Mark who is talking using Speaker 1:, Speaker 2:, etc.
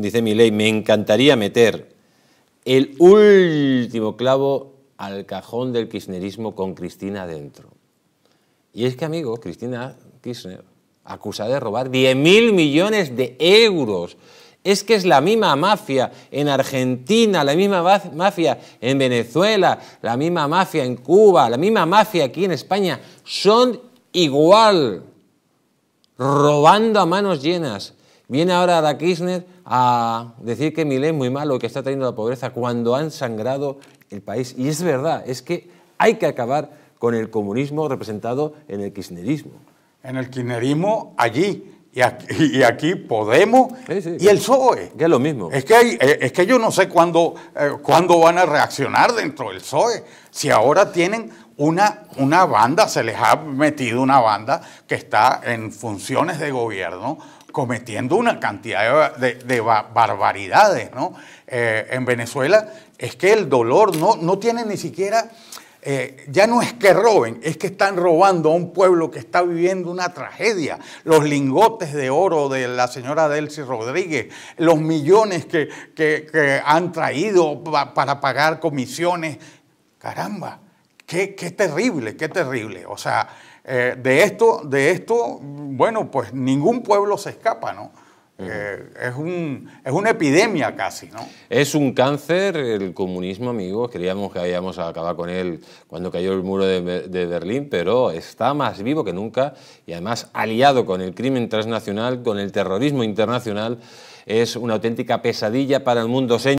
Speaker 1: dice mi ley, me encantaría meter el último clavo al cajón del kirchnerismo con Cristina dentro. Y es que, amigo, Cristina Kirchner, acusada de robar 10.000 millones de euros. Es que es la misma mafia en Argentina, la misma mafia en Venezuela, la misma mafia en Cuba, la misma mafia aquí en España. Son igual, robando a manos llenas. Viene ahora la Kirchner a decir que Milei es muy malo que está trayendo la pobreza cuando han sangrado el país. Y es verdad, es que hay que acabar con el comunismo representado en el kirchnerismo. En el kirchnerismo allí. Y aquí, Podemos y el PSOE.
Speaker 2: E. Que es lo mismo. Es que, eh, es que yo no sé cuándo, eh, cuándo van a reaccionar dentro del PSOE. Si ahora tienen una, banda, se les ha metido una banda que está en funciones de gobierno cometiendo una cantidad de, barbaridades, ¿no? Eh, en Venezuela es que el dolor no, tiene ni siquiera, eh, ya no es que roben, es que están robando a un pueblo que está viviendo una tragedia. Los lingotes de oro de la señora Delcy Rodríguez, los millones que, han traído para pagar comisiones, caramba. Qué, qué terrible, qué terrible. O sea, eh, de, esto, de esto, bueno, pues ningún pueblo se escapa, ¿no? Eh, es, un, es una epidemia
Speaker 1: casi, ¿no? Es un cáncer el comunismo, amigos. Queríamos que habíamos acabado con él cuando cayó el muro de, de, Berlín, pero está más vivo que nunca y además aliado con el crimen transnacional, con el terrorismo internacional, es una auténtica pesadilla para el mundo señor.